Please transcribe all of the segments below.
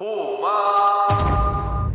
보망자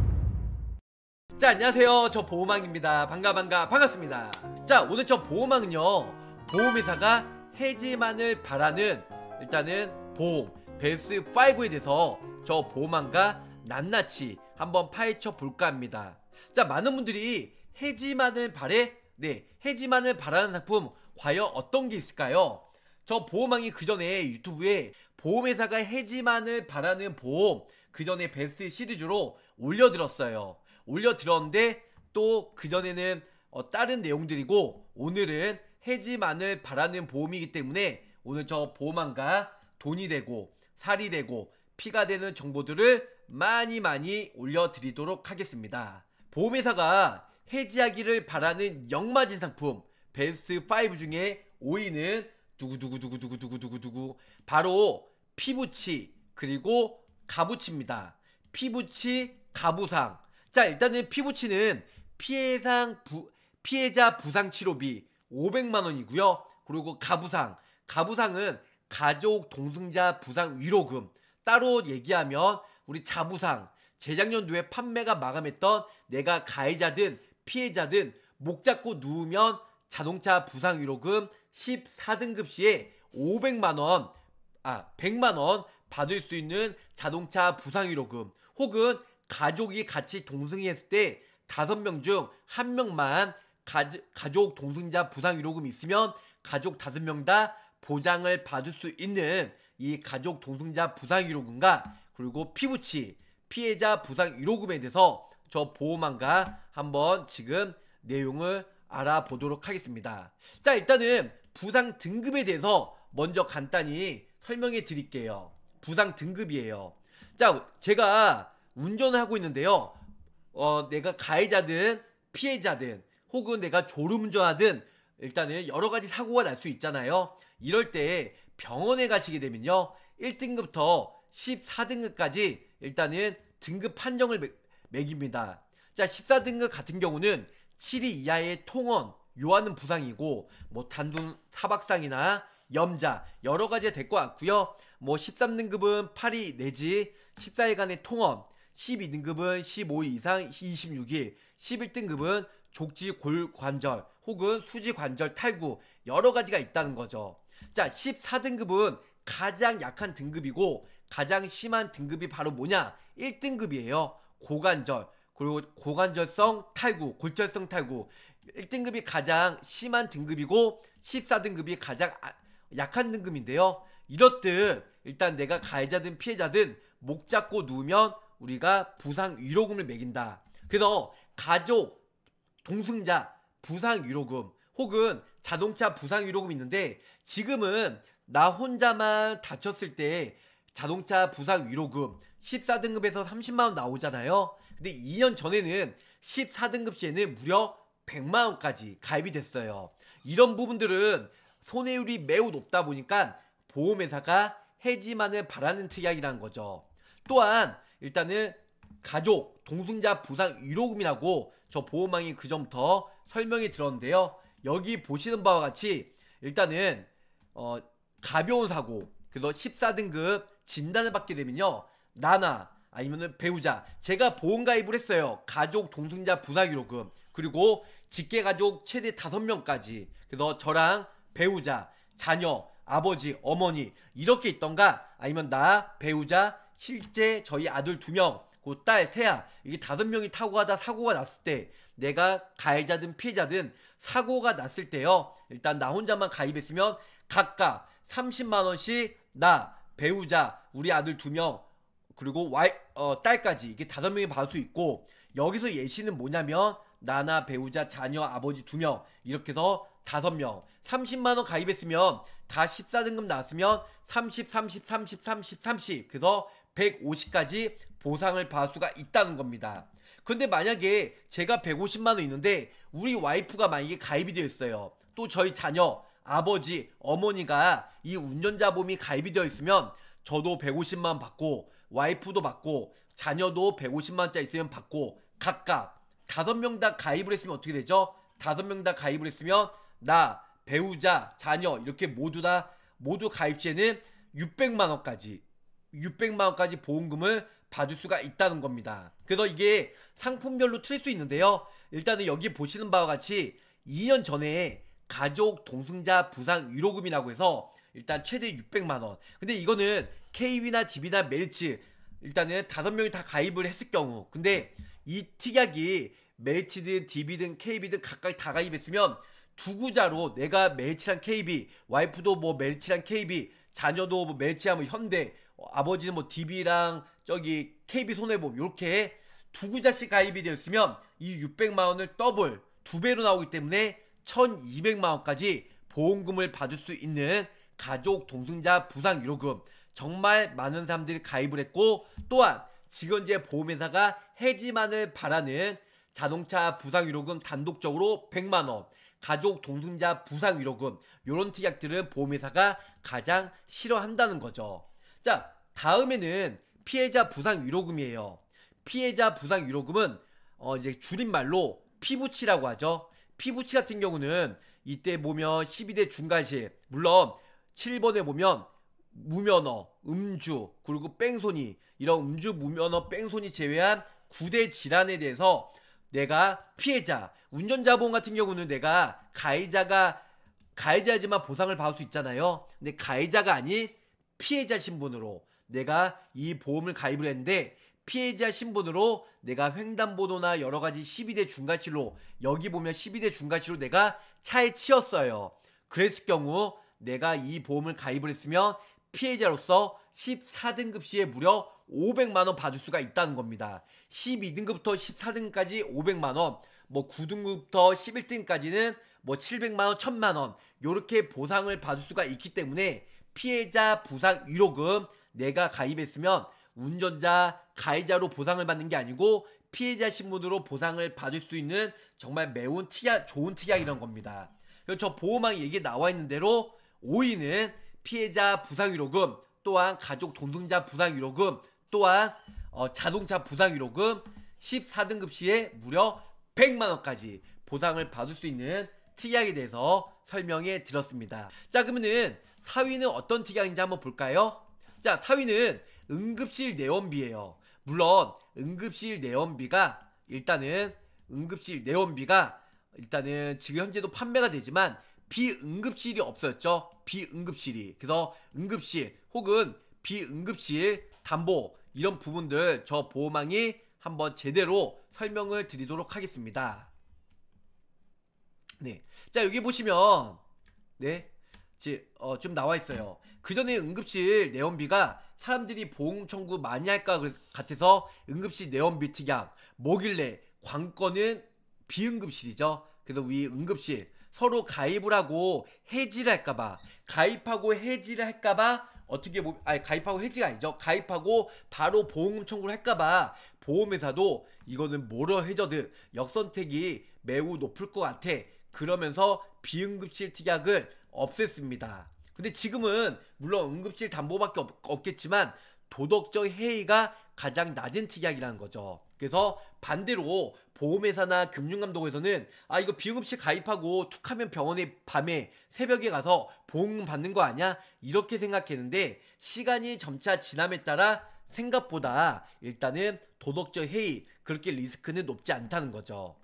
안녕하세요 저 보호망입니다 반가 반가 반갑습니다 자 오늘 저 보호망은요 보험회사가 해지만을 바라는 일단은 보험 베스5에 대해서 저 보호망과 낱낱이 한번 파헤쳐 볼까 합니다 자 많은 분들이 해지만을 바래 네 해지만을 바라는 상품 과연 어떤 게 있을까요 저 보호망이 그 전에 유튜브에 보험회사가 해지만을 바라는 보험 그 전에 베스트 시리즈로 올려드렸어요. 올려드렸는데 또 그 전에는 어, 다른 내용들이고 오늘은 해지만을 바라는 보험이기 때문에 오늘 저 보험안과 돈이 되고 살이 되고 피가 되는 정보들을 많이 많이 올려드리도록 하겠습니다. 보험회사가 해지하기를 바라는 역마진 상품 베스트 5 중에 5위는 두구두구두구두구두구두구 바로 피부치 그리고 가부치입니다. 피부치 가부상. 자, 일단은 피부치는 피해상 부, 피해자 부상 치료비 500만 원이고요. 그리고 가부상. 가부상은 가족 동승자 부상 위로금. 따로 얘기하면 우리 자부상. 재작년도에 판매가 마감했던 내가 가해자든 피해자든 목 잡고 누우면 자동차 부상 위로금 14등급 시에 500만 원, 아 100만 원 받을 수 있는 자동차 부상위로금 혹은 가족이 같이 동승했을 때5명중1 명만 가족 동승자 부상위로금이 있으면 가족 5명다 보장을 받을 수 있는 이 가족 동승자 부상위로금과 그리고 피부치 피해자 부상위로금에 대해서 저보험망과 한번 지금 내용을 알아보도록 하겠습니다. 자 일단은 부상 등급에 대해서 먼저 간단히 설명해 드릴게요. 부상 등급이에요. 자, 제가 운전을 하고 있는데요. 어, 내가 가해자든 피해자든 혹은 내가 졸음운전하든 일단은 여러 가지 사고가 날 수 있잖아요. 이럴 때 병원에 가시게 되면요. 1등급부터 14등급까지 일단은 등급 판정을 매깁니다. 자, 14등급 같은 경우는 7위 이하의 통원, 요하는 부상이고 뭐 단돈 사박상이나 염자 여러 가지가 될 것 같고요. 뭐 13등급은 8일 내지 14일간의 통원, 12등급은 15일 이상 26일, 11등급은 족지 골관절 혹은 수지 관절 탈구 여러 가지가 있다는 거죠. 자, 14등급은 가장 약한 등급이고 가장 심한 등급이 바로 뭐냐? 1등급이에요. 고관절 그리고 고관절성 탈구, 골절성 탈구. 1등급이 가장 심한 등급이고 14등급이 가장 아, 약한 등급인데요. 이렇듯 일단 내가 가해자든 피해자든 목 잡고 누우면 우리가 부상 위로금을 매긴다. 그래서 가족, 동승자 부상 위로금 혹은 자동차 부상 위로금 있는데 지금은 나 혼자만 다쳤을 때 자동차 부상 위로금 14등급에서 30만원 나오잖아요. 근데 2년 전에는 14등급 시에는 무려 100만원까지 가입이 됐어요. 이런 부분들은 손해율이 매우 높다 보니까 보험회사가 해지만을 바라는 특약이라는 거죠. 또한 일단은 가족, 동승자 부상 위로금이라고 저 보험망이 그전부터 설명이 들었는데요. 여기 보시는 바와 같이 일단은 어, 가벼운 사고 그래서 14등급 진단을 받게 되면요. 나나 아니면은 배우자 제가 보험 가입을 했어요. 가족, 동승자 부상 위로금 그리고 직계 가족 최대 5명까지 그래서 저랑 배우자, 자녀 아버지, 어머니 이렇게 있던가 아니면 나, 배우자, 실제 저희 아들 두 명, 그 딸 세아 이게 다섯 명이 타고 가다 사고가 났을 때 내가 가해자든 피해자든 사고가 났을 때요. 일단 나 혼자만 가입했으면 각각 30만 원씩 나, 배우자, 우리 아들 두 명, 그리고 와이, 어, 딸까지 이게 다섯 명이 받을 수 있고 여기서 예시는 뭐냐면 나나 배우자 자녀 아버지 2명 이렇게 해서 5명 30만원 가입했으면 다 14등급 나왔으면 30 30 30 30 30 그래서 150까지 보상을 받을 수가 있다는 겁니다 근데 만약에 제가 150만원 있는데 우리 와이프가 만약에 가입이 되어 있어요 또 저희 자녀 아버지 어머니가 이 운전자 보험이 가입이 되어 있으면 저도 150만 받고 와이프도 받고 자녀도 150만원짜리 있으면 받고 각각 다섯 명다 가입을 했으면 어떻게 되죠? 다섯 명 다 가입을 했으면 나 배우자 자녀 이렇게 모두 다 모두 가입시에는 600만 원까지 600만 원까지 보험금을 받을 수가 있다는 겁니다. 그래서 이게 상품별로 틀릴 수 있는데요. 일단은 여기 보시는 바와 같이 2년 전에 가족 동승자 부상 위로금이라고 해서 일단 최대 600만 원. 근데 이거는 KB나 DB나 멜츠 일단은 다섯 명이 다 가입을 했을 경우. 근데 이 특약이 매치든 DB든 KB든 가각이다 가입했으면 두구자로 내가 매치랑 KB, 와이프도 뭐 매치랑 KB, 자녀도 뭐 매치하면 뭐 현대, 어, 아버지는 뭐 DB랑 저기 KB 손해보험 이렇게 두구자씩 가입이 되었으면 이 600만 원을 더블 두 배로 나오기 때문에 1,200만 원까지 보험금을 받을 수 있는 가족 동승자 부상 유로금 정말 많은 사람들이 가입을 했고 또한 지금 제 보험회사가 해지만을 바라는 자동차 부상위로금 단독적으로 100만원, 가족 동승자 부상위로금 요런 특약들을 보험회사가 가장 싫어한다는 거죠. 자 다음에는 피해자 부상위로금이에요. 피해자 부상위로금은 어 이제 줄임말로 피부치라고 하죠. 피부치 같은 경우는 이때 보면 12대 중과실 물론 7번에 보면 무면허, 음주, 그리고 뺑소니 이런 음주, 무면허, 뺑소니 제외한 구대 질환에 대해서 내가 피해자, 운전자 보험 같은 경우는 내가 가해자가 가해자지만 보상을 받을 수 있잖아요. 근데 가해자가 아닌 피해자 신분으로 내가 이 보험을 가입을 했는데 피해자 신분으로 내가 횡단보도나 여러 가지 12대 중과실로 여기 보면 12대 중과실로 내가 차에 치였어요. 그랬을 경우 내가 이 보험을 가입을 했으면 피해자로서 14등급 시에 무려 500만원 받을 수가 있다는 겁니다. 12등급부터 1 4등까지 500만원, 뭐 9등급부터 1 1등까지는뭐 700만원, 1000만원, 요렇게 보상을 받을 수가 있기 때문에 피해자 부상 위로금 내가 가입했으면 운전자 가해자로 보상을 받는 게 아니고 피해자 신분으로 보상을 받을 수 있는 정말 매운 특약, 좋은 특약이란 겁니다. 그저 보호망 얘기 나와 있는 대로 5위는 피해자 부상위로금 또한 가족 동승자 부상위로금 또한 어, 자동차 부상위로금 14등급 시에 무려 100만원까지 보상을 받을 수 있는 특약에 대해서 설명해 드렸습니다. 자 그러면은 4위는 어떤 특약인지 한번 볼까요? 자 4위는 응급실 내원비예요. 물론 응급실 내원비가 일단은 응급실 내원비가 일단은 지금 현재도 판매가 되지만 비응급실이 없었죠 비응급실이. 그래서 응급실 혹은 비응급실 담보 이런 부분들 저 보호망이 한번 제대로 설명을 드리도록 하겠습니다. 네. 자, 여기 보시면 네. 어, 지금 나와 있어요. 그 전에 응급실 내원비가 사람들이 보험 청구 많이 할까 같아서 응급실 내원비 특약 뭐길래 관건은 비응급실이죠. 그래서 위 응급실 서로 가입을 하고 해지를 할까봐 가입하고 해지를 할까봐 어떻게 아니 가입하고 해지가 아니죠 가입하고 바로 보험 청구를 할까봐 보험회사도 이거는 뭐럴해저든 역선택이 매우 높을 것 같아 그러면서 비응급실 특약을 없앴습니다 근데 지금은 물론 응급실 담보밖에 없, 없겠지만 도덕적 해이가 가장 낮은 특약이라는 거죠 그래서 반대로 보험회사나 금융감독에서는 아 이거 비응급실 가입하고 툭하면 병원에 밤에 새벽에 가서 보험 금 받는 거 아니야 이렇게 생각했는데 시간이 점차 지남에 따라 생각보다 일단은 도덕적 해이 그렇게 리스크는 높지 않다는 거죠.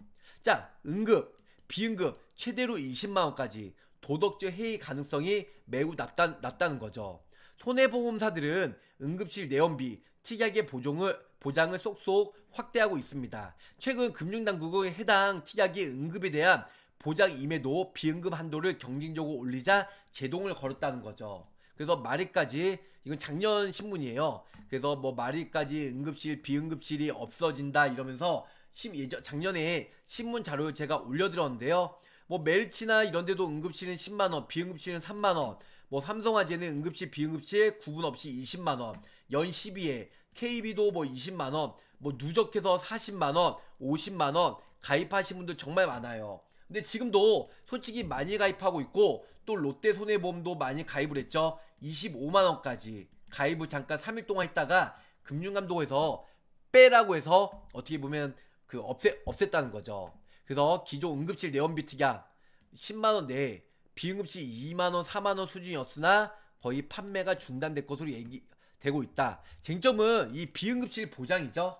자 응급 비응급 최대로 20만 원까지 도덕적 해이 가능성이 매우 낮다, 낮다는 거죠. 손해보험사들은 응급실 내원비, 특약의 보종을 보장을 쏙쏙 확대하고 있습니다. 최근 금융당국은 해당 특약의 응급에 대한 보장임에도 비응급 한도를 경쟁적으로 올리자 제동을 걸었다는 거죠. 그래서 말일까지 이건 작년 신문이에요. 그래서 뭐 말일까지 응급실 비응급실이 없어진다 이러면서 예전 작년에 신문 자료 제가 올려드렸는데요. 뭐 멜치나 이런데도 응급실은 10만 원, 비응급실은 3만 원. 뭐 삼성화재는 응급실 비응급실 구분 없이 20만 원, 연 12회, KB도 뭐 20만 원, 뭐 누적해서 40만 원, 50만 원 가입하신 분들 정말 많아요. 근데 지금도 솔직히 많이 가입하고 있고 또 롯데 손해보험도 많이 가입을 했죠. 25만 원까지 가입을 잠깐 3일 동안 했다가 금융감독에서 빼라고 해서 어떻게 보면 그 없애 없앴다는 거죠. 그래서 기존 응급실 내원비 특약 10만 원 내에 비응급실 2만 원, 4만 원 수준이었으나 거의 판매가 중단될 것으로 얘기 되고 있다. 쟁점은 이 비응급실 보장이죠.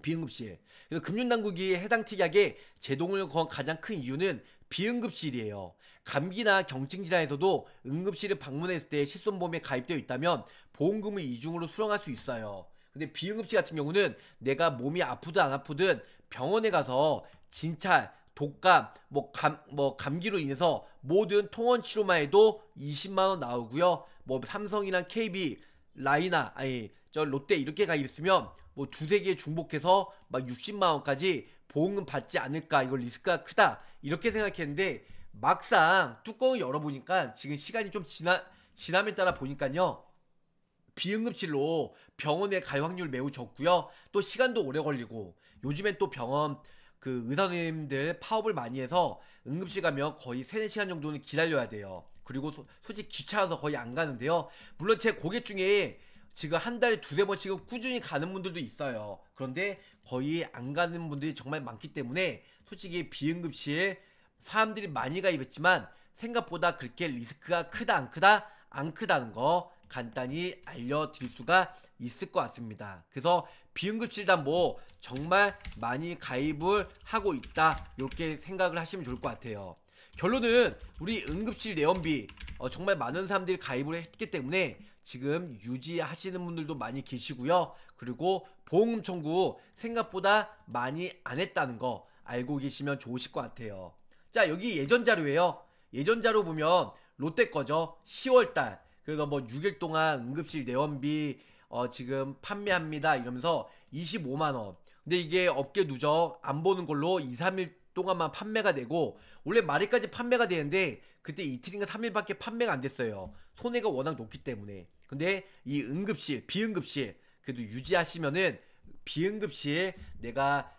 비응급실. 그래서 금융당국이 해당 특약에 제동을 건 가장 큰 이유는 비응급실이에요. 감기나 경증질환에서도 응급실을 방문했을 때 실손보험에 가입되어 있다면 보험금을 이중으로 수령할 수 있어요. 근데 비응급실 같은 경우는 내가 몸이 아프든 안 아프든 병원에 가서 진찰, 독감, 뭐, 감, 뭐 감기로 인해서 모든 통원 치료만 해도 20만원 나오고요. 뭐 삼성이랑 KB, 라이나, 아니, 저 롯데 이렇게가 있으면 뭐 두세 개 중복해서 막 60만원까지 보험금 받지 않을까. 이걸 리스크가 크다. 이렇게 생각했는데 막상 뚜껑을 열어보니까 지금 시간이 좀 지나, 지남에 따라 보니까요. 비응급실로 병원에 갈 확률 매우 적고요. 또 시간도 오래 걸리고 요즘엔 또 병원 그의사님들 파업을 많이 해서 응급실 가면 거의 3, 4시간 정도는 기다려야 돼요. 그리고 소, 솔직히 귀찮아서 거의 안 가는데요. 물론 제 고객 중에 지금 한 달에 두세 번씩은 꾸준히 가는 분들도 있어요. 그런데 거의 안 가는 분들이 정말 많기 때문에 솔직히 비응급실 사람들이 많이 가입했지만 생각보다 그렇게 리스크가 크다 안 크다 안 크다는 거 간단히 알려드릴 수가 있을 것 같습니다. 그래서 비응급실단뭐 정말 많이 가입을 하고 있다 이렇게 생각을 하시면 좋을 것 같아요 결론은 우리 응급실 내원비 어, 정말 많은 사람들이 가입을 했기 때문에 지금 유지하시는 분들도 많이 계시고요 그리고 보험 청구 생각보다 많이 안 했다는 거 알고 계시면 좋으실 것 같아요 자 여기 예전 자료예요 예전 자료 보면 롯데 거죠 10월달 그래서 뭐 6일 동안 응급실 내원비 어, 지금 판매합니다. 이러면서 25만원. 근데 이게 업계 누적 안 보는 걸로 2, 3일 동안만 판매가 되고 원래 말일까지 판매가 되는데 그때 이틀인가 3일밖에 판매가 안 됐어요. 손해가 워낙 높기 때문에. 근데 이 응급실, 비응급실 그래도 유지하시면은 비응급실 내가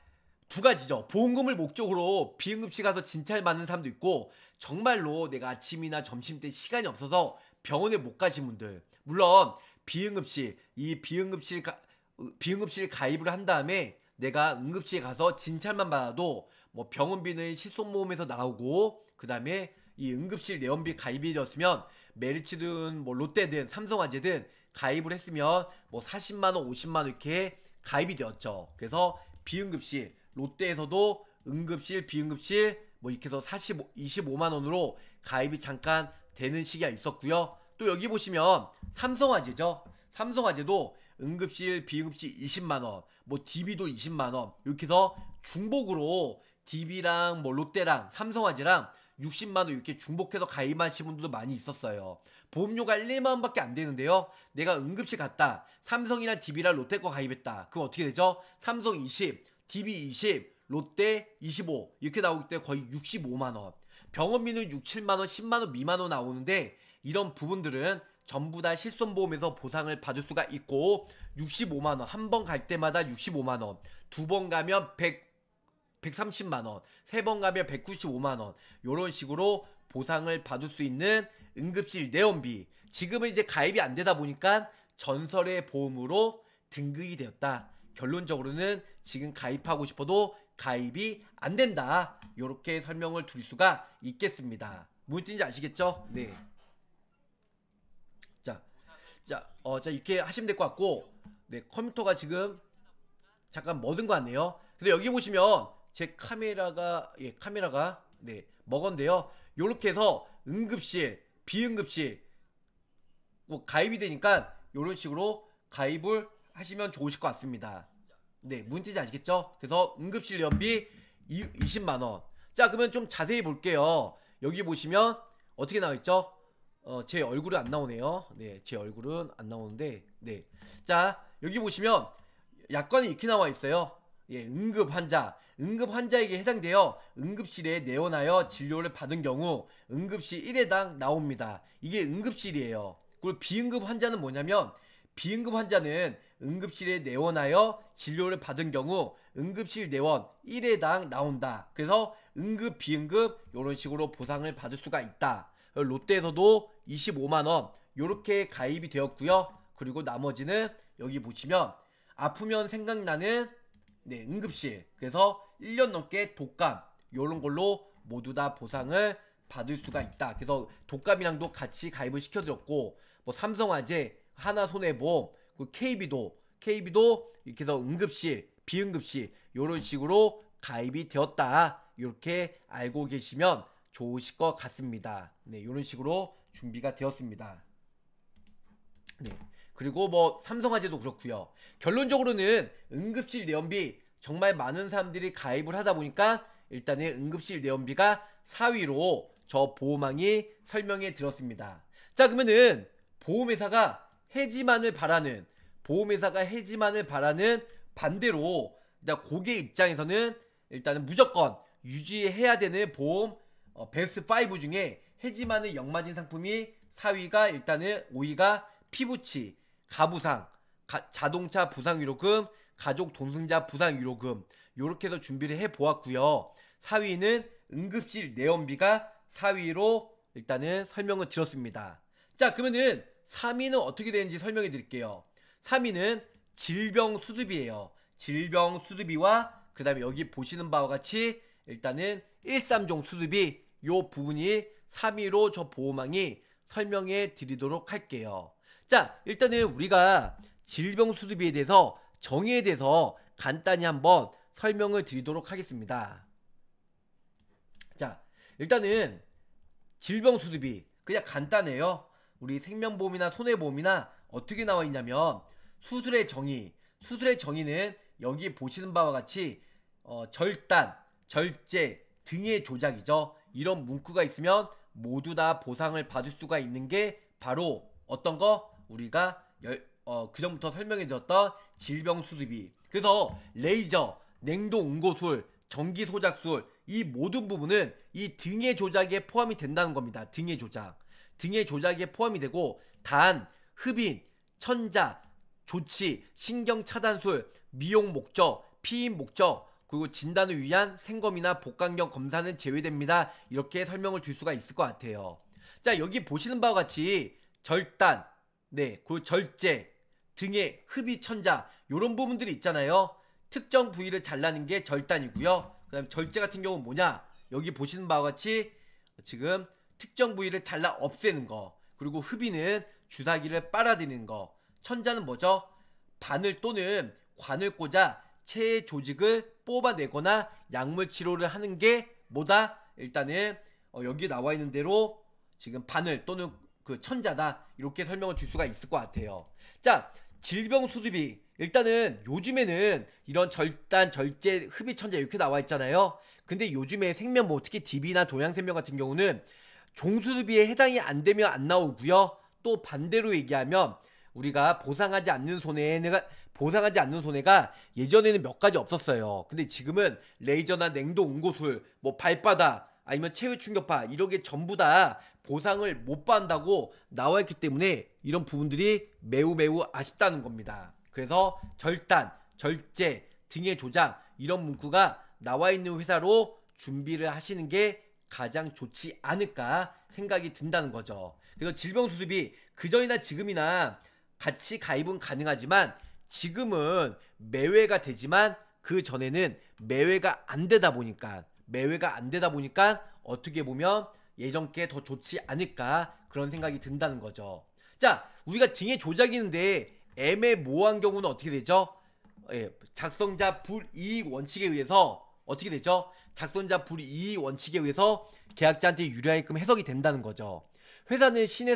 두 가지죠. 보험금을 목적으로 비응급실 가서 진찰 받는 사람도 있고 정말로 내가 아침이나 점심 때 시간이 없어서 병원에 못 가신 분들. 물론 비응급실 이 비응급실 가, 비응급실 가입을 한 다음에 내가 응급실에 가서 진찰만 받아도 뭐 병원비는 실손보험에서 나오고 그 다음에 이 응급실 내원비 가입이 되었으면 메리츠든 뭐 롯데든 삼성화재든 가입을 했으면 뭐 40만원 50만원 이렇게 가입이 되었죠 그래서 비응급실 롯데에서도 응급실 비응급실 뭐 이렇게 해서 45, 25만원으로 가입이 잠깐 되는 시기가 있었고요 또 여기 보시면 삼성화재죠. 삼성화재도 응급실, 비응급실 20만원, 뭐 DB도 20만원, 이렇게 해서 중복으로 DB랑 뭐 롯데랑 삼성화재랑 60만원 이렇게 중복해서 가입하신 분들도 많이 있었어요. 보험료가 1만원 밖에 안 되는데요. 내가 응급실 갔다. 삼성이나 DB랑 롯데 거 가입했다. 그럼 어떻게 되죠? 삼성 20, DB 20, 롯데 25. 이렇게 나오기 때문에 거의 65만원. 병원비는 6, 7만원, 10만원 미만원 나오는데 이런 부분들은 전부 다 실손보험에서 보상을 받을 수가 있고 65만원 한 번 갈 때마다 65만원 두 번 가면 100 130만원, 세 번 가면 195만원, 요런 식으로 보상을 받을 수 있는 응급실 내원비. 지금은 이제 가입이 안 되다 보니까 전설의 보험으로 등극이 되었다. 결론적으로는 지금 가입하고 싶어도 가입이 안 된다. 요렇게 설명을 드릴 수가 있겠습니다. 무슨 뜻인지 아시겠죠? 네. 자, 어, 자, 이렇게 하시면 될 것 같고, 네, 컴퓨터가 지금 잠깐 멎은 것 같네요. 근데 여기 보시면 제 카메라가, 예, 카메라가, 네, 먹었는데요. 요렇게 해서 응급실, 비응급실, 뭐, 가입이 되니까 요런 식으로 가입을 하시면 좋으실 것 같습니다. 네, 문제지 아시겠죠? 그래서 응급실 연비 20만원. 자, 그러면 좀 자세히 볼게요. 여기 보시면 어떻게 나와있죠? 어, 제 얼굴은 안 나오네요. 네, 제 얼굴은 안 나오는데, 네. 자, 여기 보시면 약관이 이렇게 나와 있어요. 예, 응급 환자. 응급 환자에게 해당되어 응급실에 내원하여 진료를 받은 경우 응급실 1회당 나옵니다. 이게 응급실이에요. 그리고 비응급 환자는 뭐냐면 비응급 환자는 응급실에 내원하여 진료를 받은 경우 응급실 내원 1회당 나온다. 그래서 응급, 비응급 이런 식으로 보상을 받을 수가 있다. 롯데에서도 25만원 이렇게 가입이 되었구요 그리고 나머지는 여기 보시면 아프면 생각나는 네, 응급실 그래서 1년 넘게 독감 이런 걸로 모두 다 보상을 받을 수가 있다 그래서 독감이랑도 같이 가입을 시켜드렸고 뭐 삼성화재 하나손해보험 KB도 그 KB도 이렇게 해서 응급실 비응급실 이런 식으로 가입이 되었다 이렇게 알고 계시면 좋으실 것 같습니다. 네, 이런 식으로 준비가 되었습니다. 네. 그리고 뭐 삼성화재도 그렇고요. 결론적으로는 응급실 내연비 정말 많은 사람들이 가입을 하다 보니까 일단은 응급실 내연비가 4위로 저 보호망이 설명해 드렸습니다. 자 그러면은 보험회사가 해지만을 바라는 보험회사가 해지만을 바라는 반대로 일단 고객 입장에서는 일단은 무조건 유지해야 되는 보험 어, 베스트 5 중에 해지만의 역마진 상품이 4위가 일단은 5위가 피부치, 가부상, 가, 자동차 부상 위로금, 가족 동승자 부상 위로금 요렇게 해서 준비를 해 보았고요. 4위는 응급실 내원비가 4위로 일단은 설명을 드렸습니다. 자, 그러면은 3위는 어떻게 되는지 설명해 드릴게요. 3위는 질병 수습이에요. 질병 수습이와 그 다음에 여기 보시는 바와 같이 일단은 1, 3종 수습이 요 부분이 3위로 저 보호망이 설명해 드리도록 할게요. 자, 일단은 우리가 질병 수두비에 대해서 정의에 대해서 간단히 한번 설명을 드리도록 하겠습니다. 자, 일단은 질병 수두비 그냥 간단해요. 우리 생명보험이나 손해보험이나 어떻게 나와 있냐면 수술의 정의, 수술의 정의는 여기 보시는 바와 같이 어, 절단, 절제 등의 조작이죠. 이런 문구가 있으면 모두 다 보상을 받을 수가 있는 게 바로 어떤 거? 우리가 열, 어, 그전부터 설명해 드렸던 질병 수습이. 그래서 레이저, 냉동 응고술, 전기 소작술 이 모든 부분은 이 등의 조작에 포함이 된다는 겁니다. 등의 조작. 등의 조작에 포함이 되고 단, 흡인, 천자, 조치, 신경 차단술, 미용 목적, 피임 목적, 그리고 진단을 위한 생검이나 복강경 검사는 제외됩니다. 이렇게 설명을 줄 수가 있을 것 같아요. 자, 여기 보시는 바와 같이 절단, 네, 그리고 절제 등의 흡입 천자 이런 부분들이 있잖아요. 특정 부위를 잘라는 게 절단이고요. 그다음 절제 같은 경우는 뭐냐? 여기 보시는 바와 같이 지금 특정 부위를 잘라 없애는 거. 그리고 흡입은 주사기를 빨아들이는 거. 천자는 뭐죠? 바늘 또는 관을 꽂아 체의 조직을 뽑아내거나 약물 치료를 하는 게 뭐다? 일단은 어, 여기 나와 있는 대로 지금 바늘 또는 그 천자다 이렇게 설명을 줄 수가 있을 것 같아요. 자 질병 수두비 일단은 요즘에는 이런 절단, 절제, 흡입 천자 이렇게 나와 있잖아요. 근데 요즘에 생명뭐 특히 DB나 동양생명 같은 경우는 종수두비에 해당이 안 되면 안 나오고요. 또 반대로 얘기하면 우리가 보상하지 않는 손해가 보상하지 않는 손해가 예전에는 몇 가지 없었어요. 근데 지금은 레이저나 냉동 응고술, 뭐 발바닥, 아니면 체외 충격파 이런 게 전부 다 보상을 못 받는다고 나와 있기 때문에 이런 부분들이 매우 매우 아쉽다는 겁니다. 그래서 절단, 절제 등의 조장 이런 문구가 나와 있는 회사로 준비를 하시는 게 가장 좋지 않을까 생각이 든다는 거죠. 그래서 질병 수습이 그전이나 지금이나 같이 가입은 가능하지만 지금은 매회가 되지만 그 전에는 매회가 안 되다 보니까 매회가 안 되다 보니까 어떻게 보면 예전께 더 좋지 않을까 그런 생각이 든다는 거죠. 자, 우리가 등에 조작이 있는데 애매모호한 경우는 어떻게 되죠? 예, 작성자 불이익 원칙에 의해서 어떻게 되죠? 작성자 불이익 원칙에 의해서 계약자한테 유리하게끔 해석이 된다는 거죠. 회사는 신의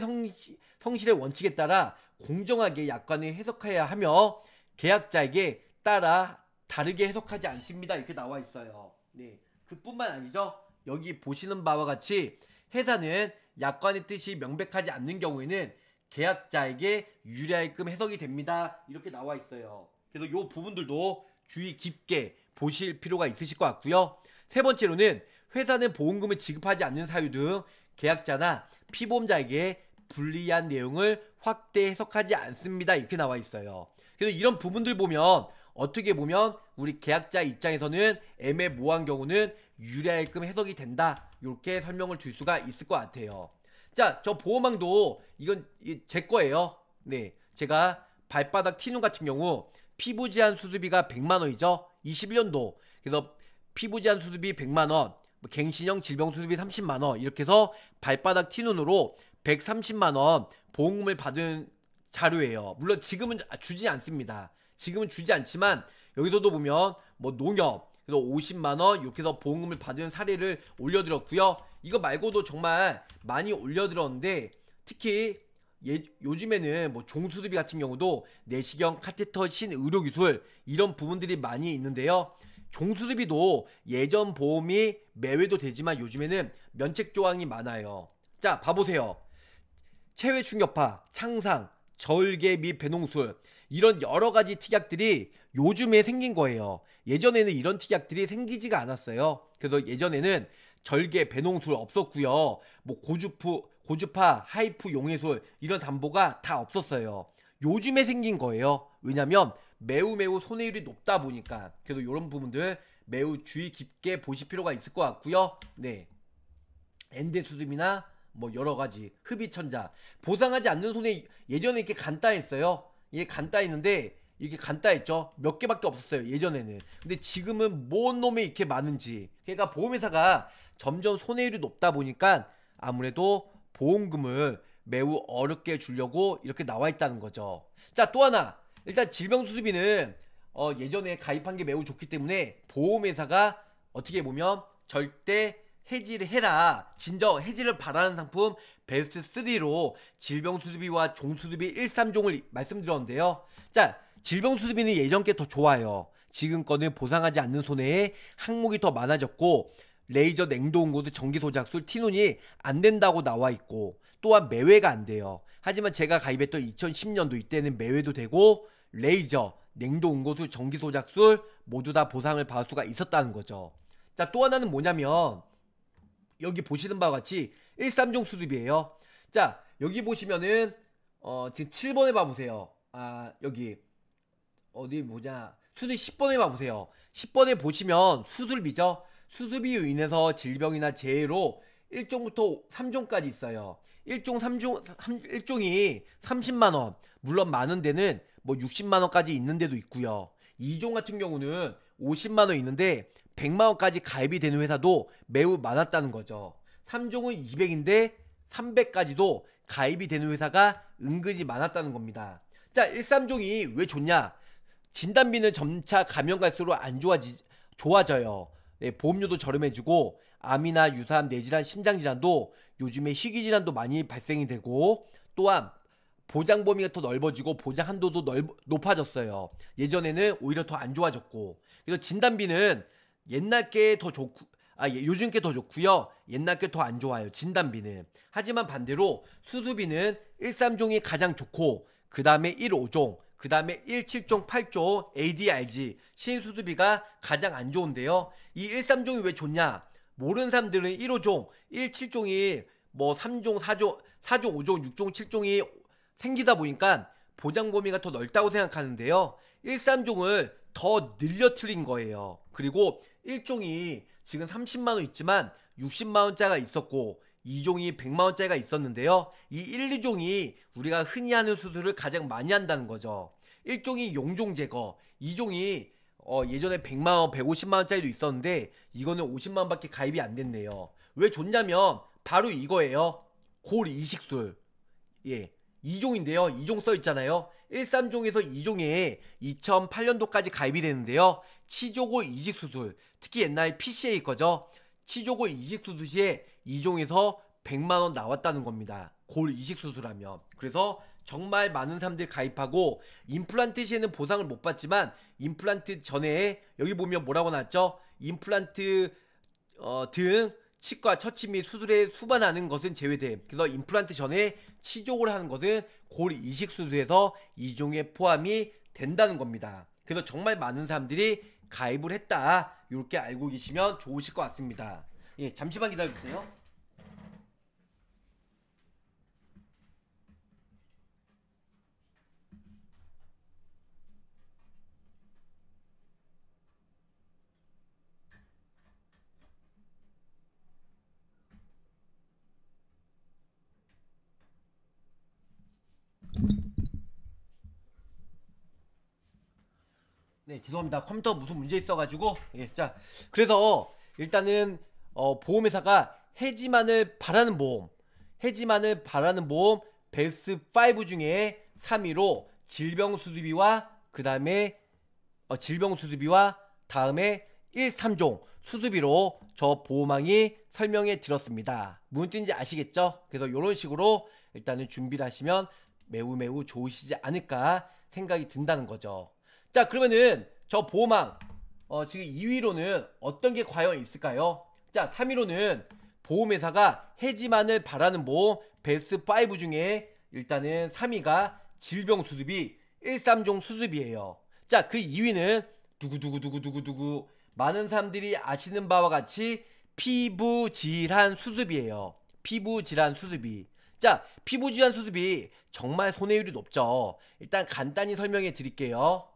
성실의 원칙에 따라 공정하게 약관을 해석해야 하며 계약자에게 따라 다르게 해석하지 않습니다. 이렇게 나와 있어요. 네. 그뿐만 아니죠. 여기 보시는 바와 같이 회사는 약관의 뜻이 명백하지 않는 경우에는 계약자에게 유리하게끔 해석이 됩니다. 이렇게 나와 있어요. 그래서 요 부분들도 주의 깊게 보실 필요가 있으실 것 같고요. 세 번째로는 회사는 보험금을 지급하지 않는 사유 등 계약자나 피보험자에게 불리한 내용을 확대 해석하지 않습니다. 이렇게 나와 있어요. 그래서 이런 부분들 보면 어떻게 보면 우리 계약자 입장에서는 애매모호한 경우는 유리할게끔 해석이 된다. 이렇게 설명을 줄 수가 있을 것 같아요. 자, 저 보호망도 이건 제 거예요. 네. 제가 발바닥 티눈 같은 경우 피부 제한 수수비가 100만 원이죠. 21년도. 그래서 피부 제한 수수비 100만 원, 뭐 갱신형 질병 수수비 30만 원 이렇게 해서 발바닥 티눈으로 130만원 보험금을 받은 자료예요. 물론 지금은 주지 않습니다. 지금은 주지 않지만 여기서도 보면 뭐 농협 그래서 50만 원 이렇게 해서 보험금을 받은 사례를 올려드렸고요. 이거 말고도 정말 많이 올려드렸는데 특히 예, 요즘에는 뭐 종수술비 같은 경우도 내시경, 카테터, 신, 의료기술 이런 부분들이 많이 있는데요. 종수술비도 예전 보험이 매외도 되지만 요즘에는 면책 조항이 많아요. 자, 봐보세요. 체외 충격파, 창상, 절개 및 배농술 이런 여러 가지 특약들이 요즘에 생긴 거예요. 예전에는 이런 특약들이 생기지가 않았어요. 그래서 예전에는 절개, 배농술 없었고요. 뭐 고주프, 고주파, 하이프, 용해술 이런 담보가 다 없었어요. 요즘에 생긴 거예요. 왜냐면 매우 매우 손해율이 높다 보니까 그래서 이런 부분들 매우 주의 깊게 보실 필요가 있을 것 같고요. 네. 엔데 수듬이나 뭐 여러 가지 흡입천자 보상하지 않는 손해 예전에 이렇게 간단했어요. 이게 간단했는데 이게 간단했죠. 몇 개밖에 없었어요. 예전에는. 근데 지금은 뭔 놈이 이렇게 많은지. 그러니까 보험회사가 점점 손해율이 높다 보니까 아무래도 보험금을 매우 어렵게 주려고 이렇게 나와 있다는 거죠. 자, 또 하나. 일단 질병수수비는 어, 예전에 가입한 게 매우 좋기 때문에 보험회사가 어떻게 보면 절대 해지를 해라 진정 해지를 바라는 상품 베스트 3로 질병수두비와 종수두비 1,3종을 말씀드렸는데요 자 질병수두비는 예전께 더 좋아요 지금 거는 보상하지 않는 손해에 항목이 더 많아졌고 레이저 냉동고도 전기소작술 티눈이 안 된다고 나와 있고 또한 매회가 안 돼요 하지만 제가 가입했던 2010년도 이때는 매회도 되고 레이저 냉동고수 전기소작술 모두 다 보상을 받을 수가 있었다는 거죠 자또 하나는 뭐냐면 여기 보시는 바와 같이 1,3종 수습이에요. 자, 여기 보시면은 어, 지금 7번에 봐보세요. 아, 여기 어디 보자. 수술 10번에 봐보세요. 10번에 보시면 수술비죠. 수술비로 인해서 질병이나 재해로 1종부터 3종까지 있어요. 1종, 3종, 3, 1종이 30만원, 물론 많은 데는 뭐 60만원까지 있는 데도 있고요. 2종 같은 경우는 50만원 있는데 100만 원까지 가입이 되는 회사도 매우 많았다는 거죠. 3종은 200인데 300까지도 가입이 되는 회사가 은근히 많았다는 겁니다. 자, 1, 3종이 왜 좋냐? 진단비는 점차 감염 갈수록 안 좋아지, 좋아져요. 네, 보험료도 저렴해지고 암이나 유사암, 뇌질환, 심장질환도 요즘에 희귀질환도 많이 발생이 되고 또한 보장 범위가 더 넓어지고 보장 한도도 넓, 높아졌어요. 예전에는 오히려 더 안 좋아졌고 그래서 진단비는 옛날 게 더 좋고 아 예, 요즘 게 더 좋고요. 옛날 게 더 안 좋아요. 진단비는. 하지만 반대로 수수비는 1, 3종이 가장 좋고 그다음에 1, 5종, 그다음에 1, 7종, 8종 ADRG 신수수비가 가장 안 좋은데요. 이 1, 3종이 왜 좋냐? 모르는 사람들은 1, 5종, 1, 7종이 뭐 3종, 4종, 4종, 5종, 6종, 7종이 생기다 보니까 보장 범위가 더 넓다고 생각하는데요. 1, 3종을 더 늘려 틀린 거예요. 그리고 1종이 지금 30만원 있지만 60만원짜가 있었고 2종이 100만원짜리가 있었는데요. 이 1, 2종이 우리가 흔히 하는 수술을 가장 많이 한다는 거죠. 1종이 용종 제거, 2종이 어, 예전에 100만원, 150만원짜리도 있었는데 이거는 50만원밖에 가입이 안 됐네요. 왜 좋냐면 바로 이거예요. 골 이식술. 예. 2종인데요. 2종 써 있잖아요. 1, 3종에서 2종에 2008년도까지 가입이 되는데요. 치조골 이식 수술, 특히 옛날 PCA 거죠. 치조골 이식 수술 시에 이종에서 100만원 나왔다는 겁니다. 골 이식 수술하면. 그래서 정말 많은 사람들이 가입하고 임플란트 시에는 보상을 못 받지만 임플란트 전에 여기 보면 뭐라고 나왔죠? 임플란트 어, 등 치과 처치 및 수술에 수반하는 것은 제외됨. 그래서 임플란트 전에 치족을 하는 것은 골 이식 수술에서 이종에 포함이 된다는 겁니다. 그래서 정말 많은 사람들이 가입을 했다. 이렇게 알고 계시면 좋으실 것 같습니다. 예, 잠시만 기다려주세요. 네, 죄송합니다. 컴퓨터 무슨 문제 있어가지고. 예, 자, 그래서 일단은 어, 보험회사가 해지만을 바라는 보험, 해지만을 바라는 보험 베스트 5 중에 3위로 질병 수수비와 그 다음에 어, 질병 수수비와 다음에 1, 3종 수수비로 저 보호망이 설명해 드렸습니다. 무슨 뜻인지 아시겠죠? 그래서 이런 식으로 일단은 준비를 하시면 매우 매우 좋으시지 않을까 생각이 든다는 거죠. 자 그러면은 저 보망 호 어, 지금 2위로는 어떤 게 과연 있을까요? 자 3위로는 보험회사가 해지만을 바라는 보험 베스트5 중에 일단은 3위가 질병 수습이 13종 수습이에요. 자 그 2위는 두구두구두구두구두구 많은 사람들이 아시는 바와 같이 피부 질환 수습이에요. 피부 질환 수습이. 자, 피부 질환 수습이 정말 손해율이 높죠. 일단 간단히 설명해 드릴게요.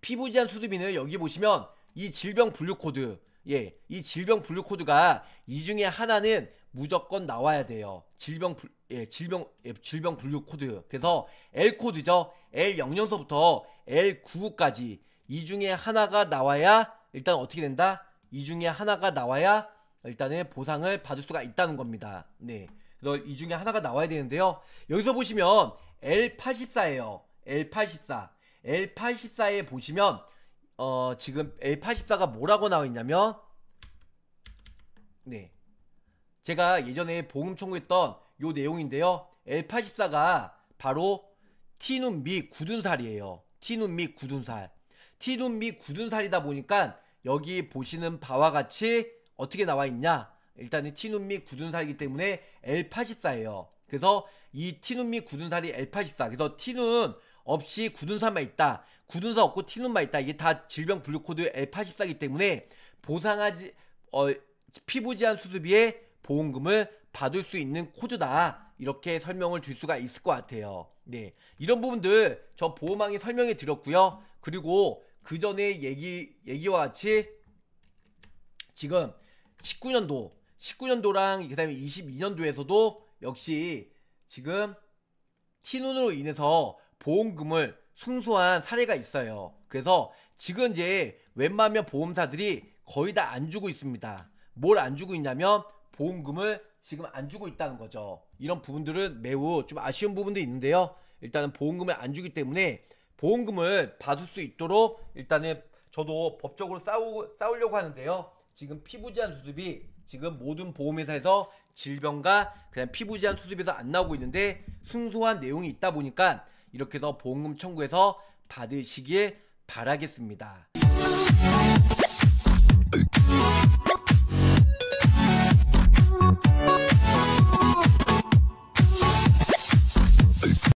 피부 제한 수두비는 여기 보시면 이 질병 분류 코드 예, 이 질병 분류 코드가 이 중에 하나는 무조건 나와야 돼요. 질병 예, 질병 예, 질병 분류 코드. 그래서 L 코드죠. L0에서부터 L99까지 이 중에 하나가 나와야 일단 어떻게 된다? 이 중에 하나가 나와야 일단은 보상을 받을 수가 있다는 겁니다. 네. 그래서 이 중에 하나가 나와야 되는데요. 여기서 보시면 L84예요. L84. L84에 보시면 어 지금 L84가 뭐라고 나와 있냐면 네 제가 예전에 보험 청구했던 요 내용인데요 L84가 바로 티눈 및 굳은살이에요 티눈 및 굳은살 티눈 및 굳은살이다 보니까 여기 보시는 바와 같이 어떻게 나와 있냐 일단은 티눈 및 굳은살이기 때문에 l 8 4에요 그래서 이 티눈 및 굳은살이 L84 그래서 티눈 없이 굳은사만 있다. 굳은사 없고 티눈만 있다. 이게 다 질병 분류 코드 l 8 4이기 때문에 보상하지 어, 피부 제한 수술비에 보험금을 받을 수 있는 코드다. 이렇게 설명을 줄 수가 있을 것 같아요. 네. 이런 부분들 저 보호망이 설명해 드렸고요. 그리고 그 전에 얘기 얘기와 같이 지금 19년도 19년도랑 그다음에 22년도에서도 역시 지금 티눈으로 인해서 보험금을 승소한 사례가 있어요. 그래서 지금 이제 웬만하면 보험사들이 거의 다 안 주고 있습니다. 뭘 안 주고 있냐면 보험금을 지금 안 주고 있다는 거죠. 이런 부분들은 매우 좀 아쉬운 부분도 있는데요. 일단은 보험금을 안 주기 때문에 보험금을 받을 수 있도록 일단은 저도 법적으로 싸우, 싸우려고 하는데요. 지금 피부제한 수습이 지금 모든 보험회사에서 질병과 그냥 피부제한 수습에서 안 나오고 있는데 순소한 내용이 있다 보니까 이렇게 해서 보험금 청구해서 받으시길 바라겠습니다.